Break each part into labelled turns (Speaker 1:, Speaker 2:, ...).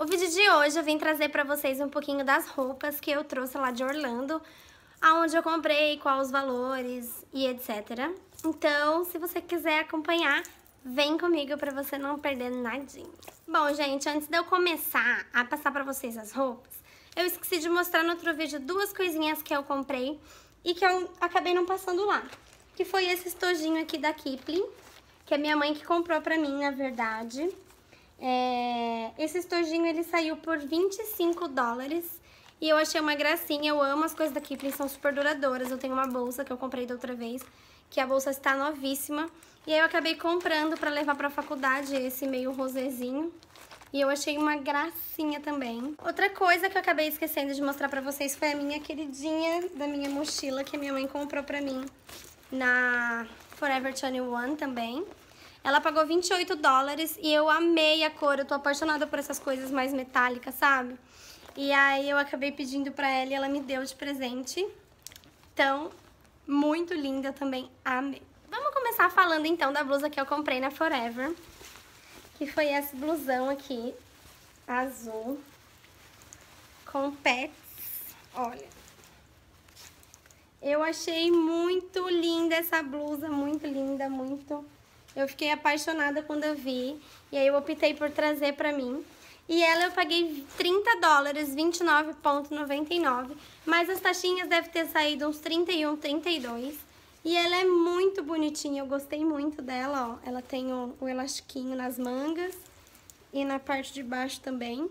Speaker 1: O vídeo de hoje eu vim trazer pra vocês um pouquinho das roupas que eu trouxe lá de Orlando, aonde eu comprei, quais os valores e etc. Então, se você quiser acompanhar, vem comigo pra você não perder nadinha. Bom, gente, antes de eu começar a passar pra vocês as roupas, eu esqueci de mostrar no outro vídeo duas coisinhas que eu comprei e que eu acabei não passando lá. Que foi esse estojinho aqui da Kipling, que é minha mãe que comprou pra mim, na verdade. É, esse estojinho ele saiu por 25 dólares e eu achei uma gracinha. Eu amo as coisas da Kipling, são super duradouras. Eu tenho uma bolsa que eu comprei da outra vez, que a bolsa está novíssima. E aí eu acabei comprando para levar para a faculdade esse meio rosezinho. E eu achei uma gracinha também. Outra coisa que eu acabei esquecendo de mostrar pra vocês foi a minha queridinha da minha mochila que a minha mãe comprou pra mim na Forever 21 também. Ela pagou 28 dólares e eu amei a cor. Eu tô apaixonada por essas coisas mais metálicas, sabe? E aí eu acabei pedindo pra ela e ela me deu de presente. Então, muito linda também. Amei. Vamos começar falando então da blusa que eu comprei na Forever. Que foi essa blusão aqui, azul, com pets. Olha, eu achei muito linda essa blusa, muito linda, muito eu fiquei apaixonada quando eu vi. E aí eu optei por trazer pra mim. E ela eu paguei 30 dólares, 29,99. Mas as taxinhas devem ter saído uns 31, 32. E ela é muito bonitinha, eu gostei muito dela, ó. Ela tem o, o elastiquinho nas mangas e na parte de baixo também.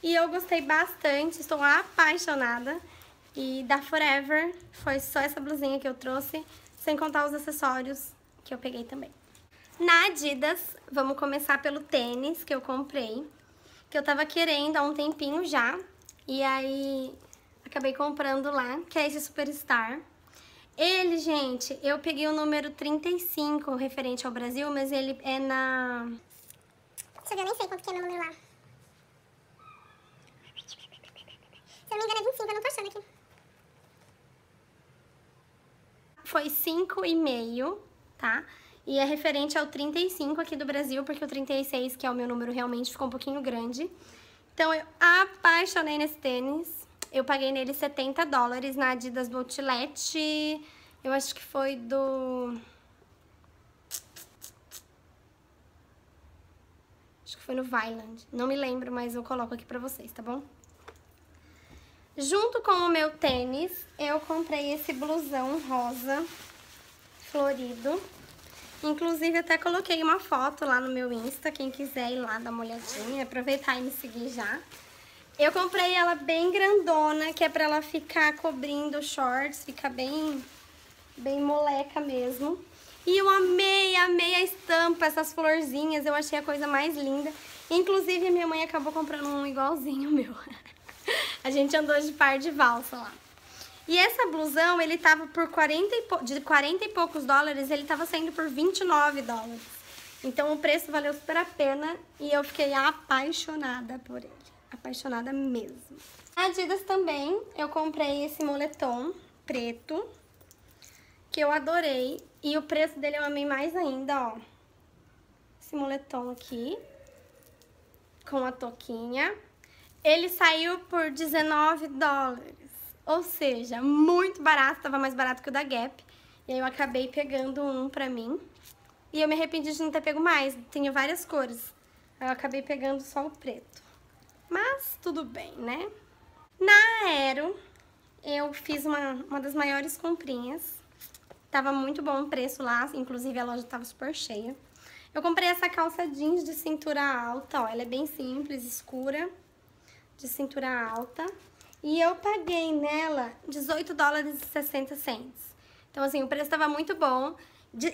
Speaker 1: E eu gostei bastante, estou apaixonada. E da Forever foi só essa blusinha que eu trouxe, sem contar os acessórios que eu peguei também. Na Adidas, vamos começar pelo tênis que eu comprei, que eu tava querendo há um tempinho já, e aí acabei comprando lá, que é esse Superstar. Ele, gente, eu peguei o número 35 referente ao Brasil, mas ele é na... Deixa eu ver, eu nem sei quanto que é meu número lá. Se eu não me engano é 25, eu não tô achando aqui. Foi 5,5, tá? E é referente ao 35 aqui do Brasil, porque o 36, que é o meu número, realmente ficou um pouquinho grande. Então, eu apaixonei nesse tênis. Eu paguei nele 70 dólares na Adidas do Outlet. Eu acho que foi do... Acho que foi no Vailand. Não me lembro, mas eu coloco aqui pra vocês, tá bom? Junto com o meu tênis, eu comprei esse blusão rosa florido. Inclusive, até coloquei uma foto lá no meu Insta, quem quiser ir lá dar uma olhadinha, aproveitar e me seguir já. Eu comprei ela bem grandona, que é pra ela ficar cobrindo shorts, fica bem, bem moleca mesmo. E eu amei, amei a estampa, essas florzinhas, eu achei a coisa mais linda. Inclusive, minha mãe acabou comprando um igualzinho meu. a gente andou de par de valsa lá. E essa blusão, ele tava por 40 e de 40 e poucos dólares, ele tava saindo por 29 dólares. Então o preço valeu super a pena e eu fiquei apaixonada por ele. Apaixonada mesmo. Adidas também, eu comprei esse moletom preto, que eu adorei. E o preço dele eu amei mais ainda, ó. Esse moletom aqui, com a toquinha. Ele saiu por 19 dólares. Ou seja, muito barato, tava mais barato que o da Gap. E aí eu acabei pegando um pra mim. E eu me arrependi de não ter pego mais, tenho várias cores. Aí eu acabei pegando só o preto. Mas tudo bem, né? Na Aero, eu fiz uma, uma das maiores comprinhas. Tava muito bom o preço lá, inclusive a loja tava super cheia. Eu comprei essa calça jeans de cintura alta, ó. Ela é bem simples, escura, de cintura alta. E eu paguei nela 18 dólares e 60 cents. Então, assim, o preço estava muito bom.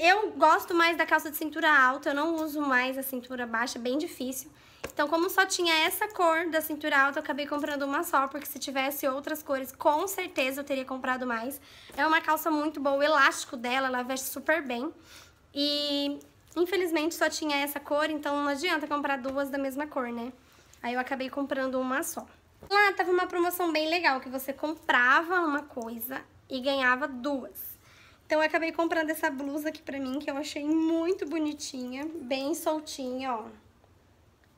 Speaker 1: Eu gosto mais da calça de cintura alta, eu não uso mais a cintura baixa, bem difícil. Então, como só tinha essa cor da cintura alta, eu acabei comprando uma só, porque se tivesse outras cores, com certeza eu teria comprado mais. É uma calça muito boa, o elástico dela, ela veste super bem. E, infelizmente, só tinha essa cor, então não adianta comprar duas da mesma cor, né? Aí eu acabei comprando uma só. Lá tava uma promoção bem legal, que você comprava uma coisa e ganhava duas. Então eu acabei comprando essa blusa aqui pra mim, que eu achei muito bonitinha, bem soltinha, ó.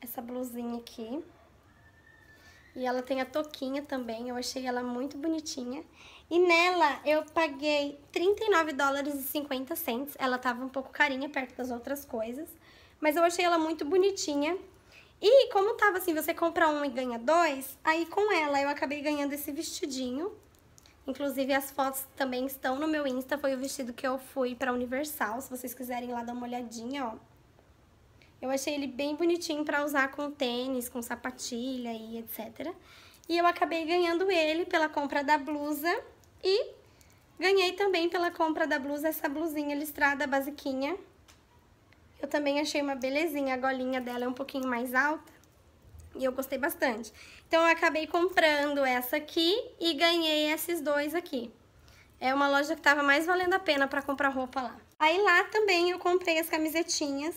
Speaker 1: Essa blusinha aqui. E ela tem a toquinha também, eu achei ela muito bonitinha. E nela eu paguei 39 dólares e 50 cents. Ela tava um pouco carinha perto das outras coisas, mas eu achei ela muito bonitinha. E como tava assim, você compra um e ganha dois, aí com ela eu acabei ganhando esse vestidinho. Inclusive as fotos também estão no meu Insta, foi o vestido que eu fui pra Universal, se vocês quiserem lá dar uma olhadinha, ó. Eu achei ele bem bonitinho pra usar com tênis, com sapatilha e etc. E eu acabei ganhando ele pela compra da blusa e ganhei também pela compra da blusa essa blusinha listrada basiquinha eu também achei uma belezinha, a golinha dela é um pouquinho mais alta e eu gostei bastante. Então, eu acabei comprando essa aqui e ganhei esses dois aqui. É uma loja que tava mais valendo a pena pra comprar roupa lá. Aí lá também eu comprei as camisetinhas.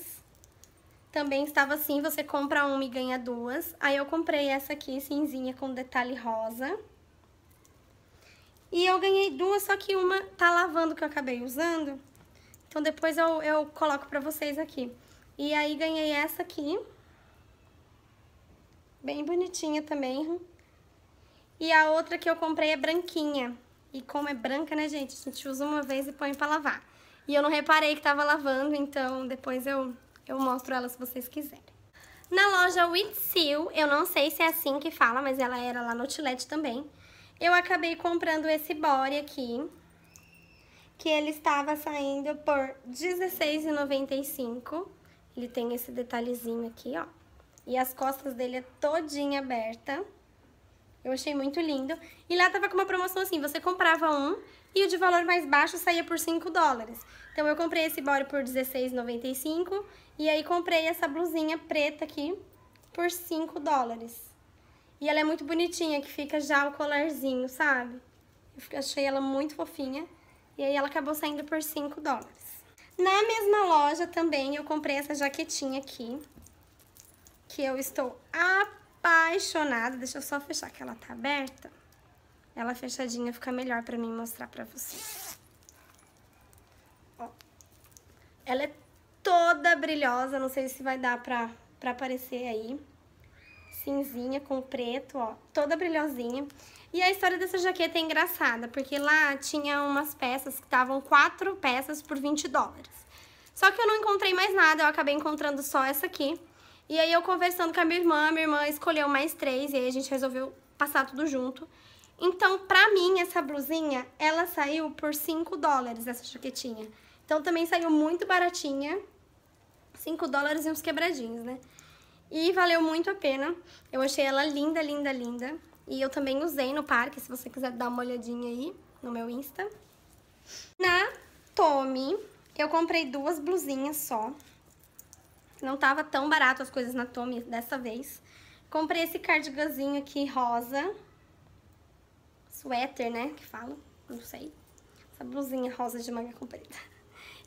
Speaker 1: Também estava assim, você compra uma e ganha duas. Aí eu comprei essa aqui, cinzinha com detalhe rosa. E eu ganhei duas, só que uma tá lavando que eu acabei usando. Então depois eu, eu coloco pra vocês aqui. E aí ganhei essa aqui. Bem bonitinha também. E a outra que eu comprei é branquinha. E como é branca, né, gente? A gente usa uma vez e põe pra lavar. E eu não reparei que tava lavando, então depois eu, eu mostro ela se vocês quiserem. Na loja Witsil, eu não sei se é assim que fala, mas ela era lá no Outlet também. Eu acabei comprando esse body aqui, que ele estava saindo por R$16,95. Ele tem esse detalhezinho aqui, ó. E as costas dele é todinha aberta. Eu achei muito lindo. E lá tava com uma promoção assim, você comprava um e o de valor mais baixo saía por 5 dólares. Então eu comprei esse body por $16,95 e aí comprei essa blusinha preta aqui por 5 dólares. E ela é muito bonitinha, que fica já o colarzinho, sabe? Eu achei ela muito fofinha. E aí ela acabou saindo por 5 dólares. Na mesma loja também eu comprei essa jaquetinha aqui, que eu estou apaixonada. Deixa eu só fechar que ela tá aberta. Ela fechadinha fica melhor pra mim mostrar pra vocês. Ó. Ela é toda brilhosa, não sei se vai dar pra, pra aparecer aí. Cinzinha com preto, ó, toda brilhosinha. E a história dessa jaqueta é engraçada, porque lá tinha umas peças que estavam quatro peças por 20 dólares. Só que eu não encontrei mais nada, eu acabei encontrando só essa aqui. E aí eu conversando com a minha irmã, minha irmã escolheu mais três e aí a gente resolveu passar tudo junto. Então, pra mim, essa blusinha, ela saiu por 5 dólares, essa jaquetinha. Então, também saiu muito baratinha. 5 dólares e uns quebradinhos, né? E valeu muito a pena. Eu achei ela linda, linda, linda. E eu também usei no parque, se você quiser dar uma olhadinha aí no meu Insta. Na Tommy, eu comprei duas blusinhas só. Não tava tão barato as coisas na Tommy dessa vez. Comprei esse cardigazinho aqui rosa. Suéter, né, que falo, não sei. Essa blusinha rosa de manga comprida.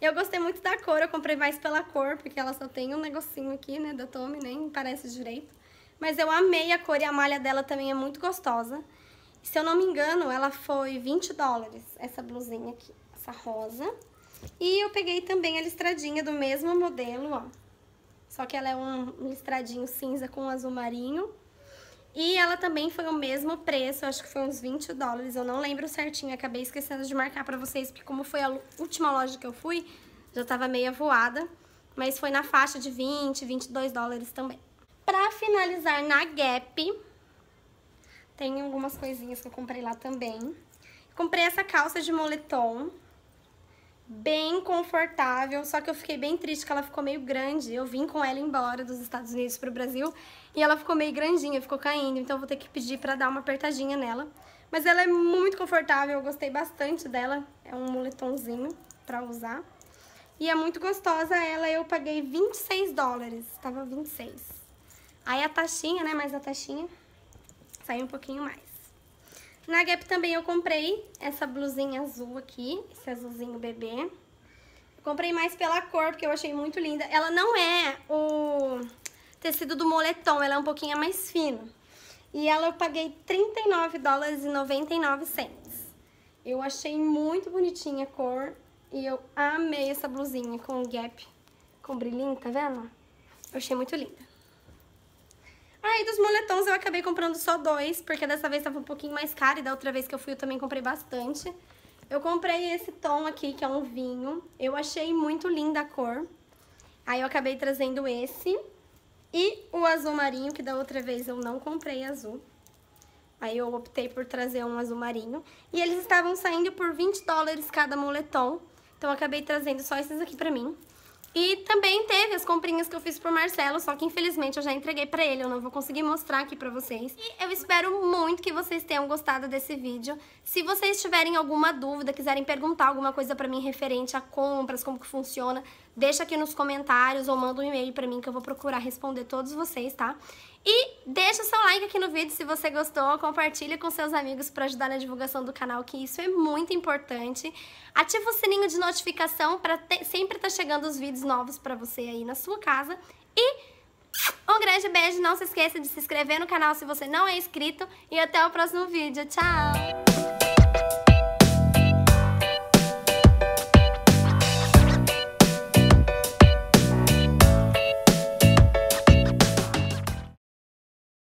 Speaker 1: Eu gostei muito da cor, eu comprei mais pela cor, porque ela só tem um negocinho aqui, né, da Tommy, nem parece direito. Mas eu amei a cor e a malha dela também é muito gostosa. se eu não me engano, ela foi 20 dólares, essa blusinha aqui, essa rosa. E eu peguei também a listradinha do mesmo modelo, ó. Só que ela é um listradinho cinza com azul marinho. E ela também foi o mesmo preço, acho que foi uns 20 dólares, eu não lembro certinho, acabei esquecendo de marcar pra vocês, porque como foi a última loja que eu fui, já tava meia voada, mas foi na faixa de 20, 22 dólares também. Pra finalizar na Gap, tem algumas coisinhas que eu comprei lá também. Comprei essa calça de moletom, bem confortável, só que eu fiquei bem triste que ela ficou meio grande. Eu vim com ela embora dos Estados Unidos pro Brasil e ela ficou meio grandinha, ficou caindo, então eu vou ter que pedir pra dar uma apertadinha nela. Mas ela é muito confortável, eu gostei bastante dela, é um moletomzinho pra usar. E é muito gostosa ela, eu paguei 26 dólares, tava 26 Aí a taxinha, né? Mais a taxinha, sai um pouquinho mais. Na Gap também eu comprei essa blusinha azul aqui, esse azulzinho bebê. Eu comprei mais pela cor, porque eu achei muito linda. Ela não é o tecido do moletom, ela é um pouquinho mais fino E ela eu paguei 39 dólares e 99 cents. Eu achei muito bonitinha a cor e eu amei essa blusinha com gap, com brilhinho, tá vendo? Eu achei muito linda. Aí dos moletons eu acabei comprando só dois, porque dessa vez tava um pouquinho mais caro e da outra vez que eu fui eu também comprei bastante. Eu comprei esse tom aqui, que é um vinho. Eu achei muito linda a cor. Aí eu acabei trazendo esse. E o azul marinho, que da outra vez eu não comprei azul. Aí eu optei por trazer um azul marinho. E eles estavam saindo por 20 dólares cada moletom. Então eu acabei trazendo só esses aqui pra mim. E também teve as comprinhas que eu fiz pro Marcelo, só que infelizmente eu já entreguei pra ele, eu não vou conseguir mostrar aqui pra vocês. E eu espero muito que vocês tenham gostado desse vídeo. Se vocês tiverem alguma dúvida, quiserem perguntar alguma coisa pra mim referente a compras, como que funciona, deixa aqui nos comentários ou manda um e-mail para mim que eu vou procurar responder todos vocês, tá? E deixa seu like aqui no vídeo se você gostou, compartilha com seus amigos para ajudar na divulgação do canal, que isso é muito importante. Ativa o sininho de notificação para sempre estar tá chegando os vídeos novos para você aí na sua casa. E um grande beijo, não se esqueça de se inscrever no canal se você não é inscrito e até o próximo vídeo. Tchau!